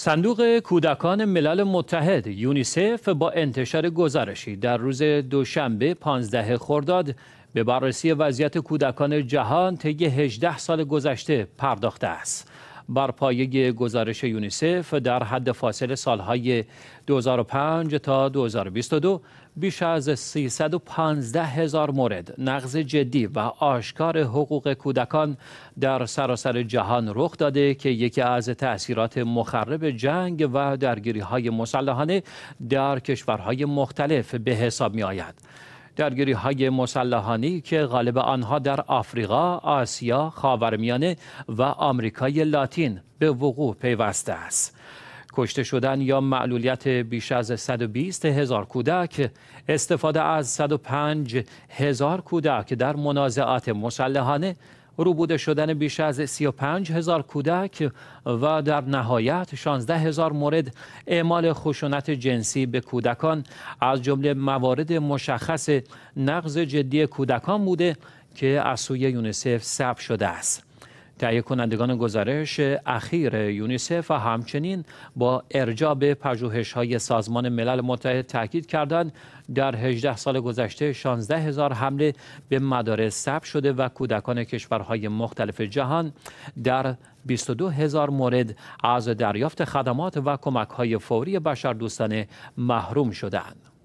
صندوق کودکان ملل متحد یونیسف با انتشار گزارشی در روز دوشنبه 15 خرداد به بررسی وضعیت کودکان جهان طی 18 سال گذشته پرداخته است. بر پایه گزارش یونیسف در حد فاصل سالهای 2005 تا 2022 بیش از 315 هزار مورد نقض جدی و آشکار حقوق کودکان در سراسر جهان رخ داده که یکی از تأثیرات مخرب جنگ و درگیری های مسلحانه در کشورهای مختلف به حساب می آید. درگیری های مسلحانی که غالب آنها در آفریقا، آسیا، خاورمیانه و آمریکای لاتین به وقوع پیوسته است. کشته شدن یا معلولیت بیش از 120 هزار کودک استفاده از 105 هزار کودک در منازعات مسلحانه روبوده شدن بیش از 35 هزار کودک و در نهایت 16 هزار مورد اعمال خشونت جنسی به کودکان از جمله موارد مشخص نقض جدی کودکان بوده که از سوی یونیسف ثبت شده است. تهیه کنندگان گزارش اخیر یونیسف و همچنین با ارجاع به پژوهش های سازمان ملل متحد تاکید کردند در 18 سال گذشته 16 هزار حمله به مدارس ثبت شده و کودکان کشورهای مختلف جهان در 22 هزار مورد از دریافت خدمات و کمک های فوری بشردوستانه محروم شدند.